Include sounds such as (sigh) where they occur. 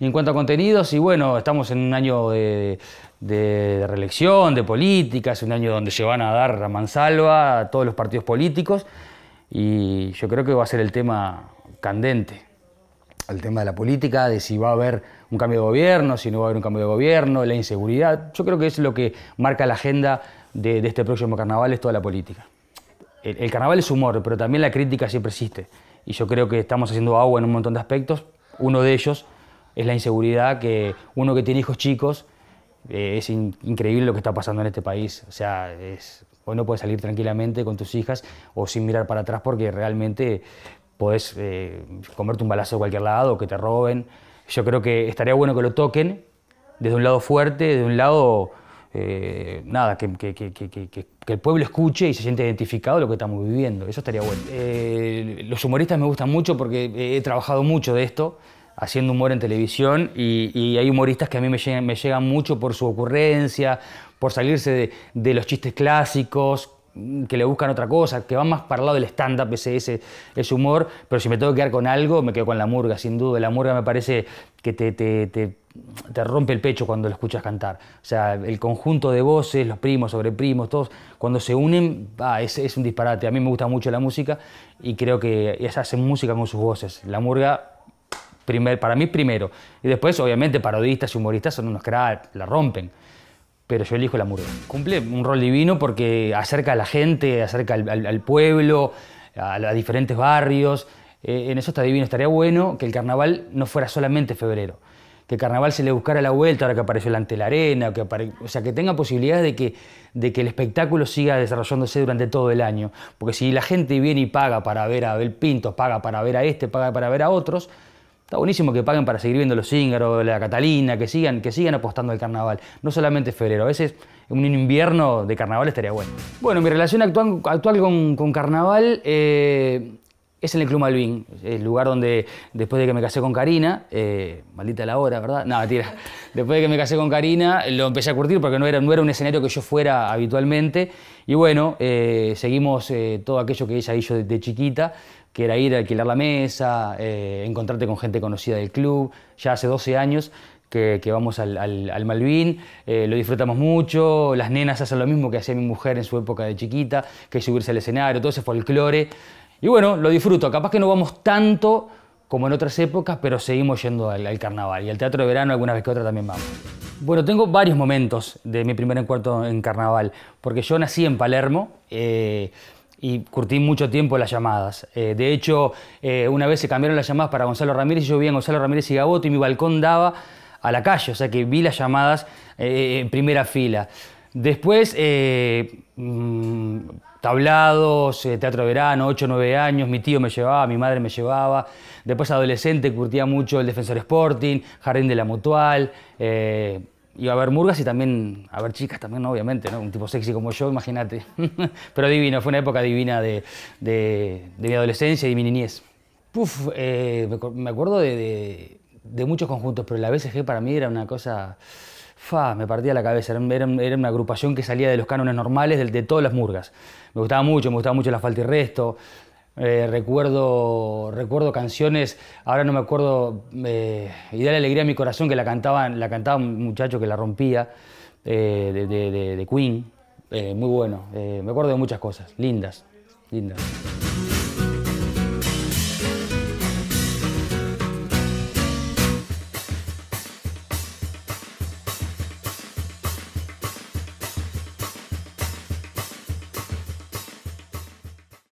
en cuanto a contenidos, y bueno, estamos en un año de, reelección, de políticas, un año donde se van a dar a mansalva a todos los partidos políticos y yo creo que va a ser el tema candente, el tema de la política, de si va a haber un cambio de gobierno, si no va a haber un cambio de gobierno, la inseguridad. Yo creo que es lo que marca la agenda de, este próximo carnaval, es toda la política. el, carnaval es humor, pero también la crítica siempre existe. Y yo creo que estamos haciendo agua en un montón de aspectos, uno de ellos es la inseguridad que uno que tiene hijos chicos, eh, es increíble lo que está pasando en este país. O sea, es, hoy no puedes salir tranquilamente con tus hijas o sin mirar para atrás porque realmente puedes eh, comerte un balazo de cualquier lado, o que te roben. Yo creo que estaría bueno que lo toquen desde un lado fuerte, de un lado, eh, nada, que, que, el pueblo escuche y se siente identificado lo que estamos viviendo. Eso estaría bueno. los humoristas me gustan mucho porque he trabajado mucho de esto haciendo humor en televisión y, hay humoristas que a mí me llegan, mucho por su ocurrencia, por salirse de, los chistes clásicos, que le buscan otra cosa, que van más para el lado del stand-up, ese, humor, pero si me tengo que quedar con algo, me quedo con la murga, sin duda. La murga me parece que te, te, te te rompe el pecho cuando lo escuchas cantar. O sea, el conjunto de voces, los primos, sobreprimos, todos, cuando se unen, ah, es, es, un disparate. A mí me gusta mucho la música y creo que esa hacen música con sus voces. La murga para mí primero. Y después, obviamente, parodistas y humoristas son unos cracks, la rompen. Pero yo elijo la murga. Cumple un rol divino porque acerca a la gente, acerca al, pueblo, a, diferentes barrios. Eh, en eso está divino. Estaría bueno que el carnaval no fuera solamente febrero. Que el carnaval se le buscara la vuelta ahora que apareció el la arena. Que O sea, que tenga posibilidades de que, de que el espectáculo siga desarrollándose durante todo el año. Porque si la gente viene y paga para ver a Abel Pinto paga para ver a este, paga para ver a otros, Está buenísimo que paguen para seguir viendo los Íngaros, la Catalina, que sigan, que sigan apostando al carnaval. No solamente febrero, a veces un invierno de carnaval estaría bueno. Bueno, mi relación actual, con, carnaval eh, es en el Club Malvin, el lugar donde después de que me casé con Karina, eh, maldita la hora, ¿verdad? No, tira. (laughs) Después de que me casé con Karina, lo empecé a curtir porque no era, un escenario que yo fuera habitualmente. Y bueno, eh, seguimos eh, todo aquello que ella hizo desde chiquita, que era ir a alquilar la mesa, encontrarte con gente conocida del club. Ya hace 12 años que, vamos al, Malvin, lo disfrutamos mucho, las nenas hacen lo mismo que hacía mi mujer en su época de chiquita, que es subirse al escenario, todo ese folclore y bueno, lo disfruto. Capaz que no vamos tanto como en otras épocas, pero seguimos yendo al, carnaval. Y al teatro de verano alguna vez que otra también vamos. Bueno, tengo varios momentos de mi primer encuentro en carnaval, porque yo nací en Palermo. Eh, y curtí mucho tiempo las llamadas. Eh, de hecho, eh, una vez se cambiaron las llamadas para Gonzalo Ramírez y yo vi a Gonzalo Ramírez y Gaboto y mi balcón daba a la calle, o sea que vi las llamadas en primera fila. Después, mm, Tablados, eh, teatro de verano, 8 9 años, mi tío me llevaba, mi madre me llevaba. Después adolescente curtía mucho el Defensor Sporting, Jardín de la Mutual. Eh, iba a ver murgas y también a ver chicas también, obviamente, ¿no? Un tipo sexy como yo, imagínate. (laughs) Pero divino, fue una época divina de, mi adolescencia y mi niñez. Eh, me acuerdo de, de, muchos conjuntos, pero la BCG para mí era una cosa... Fa, me partía la cabeza, era, una agrupación que salía de los cánones normales de, de, todas las murgas. Me gustaba mucho, me gustaba mucho la falta y resto. Eh, recuerdo, recuerdo canciones, ahora no me acuerdo, eh, y da la alegría a mi corazón que la cantaban, la cantaba un muchacho que la rompía, eh, de, de, Queen, muy bueno. me acuerdo de muchas cosas, lindas, lindas.